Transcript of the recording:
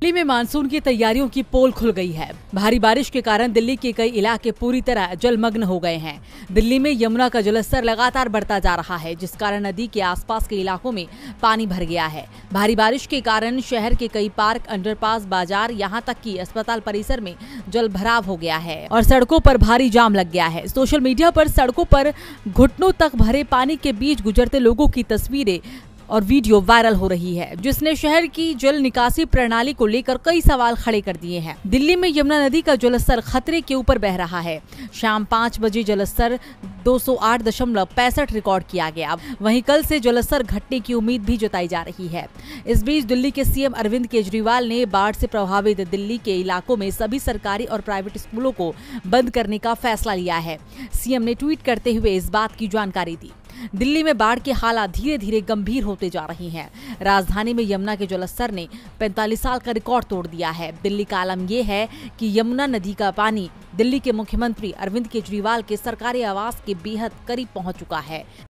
दिल्ली में मानसून की तैयारियों की पोल खुल गई है भारी बारिश के कारण दिल्ली के कई इलाके पूरी तरह जलमग्न हो गए हैं दिल्ली में यमुना का जलस्तर लगातार बढ़ता जा रहा है जिस कारण नदी के आसपास के इलाकों में पानी भर गया है भारी बारिश के कारण शहर के कई पार्क अंडरपास बाजार यहाँ तक की अस्पताल परिसर में जल भराव हो गया है और सड़कों आरोप भारी जाम लग गया है सोशल मीडिया आरोप सड़कों आरोप घुटनों तक भरे पानी के बीच गुजरते लोगों की तस्वीरें और वीडियो वायरल हो रही है जिसने शहर की जल निकासी प्रणाली को लेकर कई सवाल खड़े कर दिए हैं दिल्ली में यमुना नदी का जलस्तर खतरे के ऊपर बह रहा है शाम पाँच बजे जलस्तर दो रिकॉर्ड किया गया वहीं कल से जलस्तर घटने की उम्मीद भी जताई जा रही है इस बीच दिल्ली के सीएम अरविंद केजरीवाल ने बाढ़ से प्रभावित दिल्ली के इलाकों में सभी सरकारी और प्राइवेट स्कूलों को बंद करने का फैसला लिया है सीएम ने ट्वीट करते हुए इस बात की जानकारी दी दिल्ली में बाढ़ के हालात धीरे धीरे गंभीर होते जा रहे हैं राजधानी में यमुना के जलस्तर ने पैंतालीस साल का रिकॉर्ड तोड़ दिया है दिल्ली का आलम यह है कि यमुना नदी का पानी दिल्ली के मुख्यमंत्री अरविंद केजरीवाल के सरकारी आवास के बेहद करीब पहुंच चुका है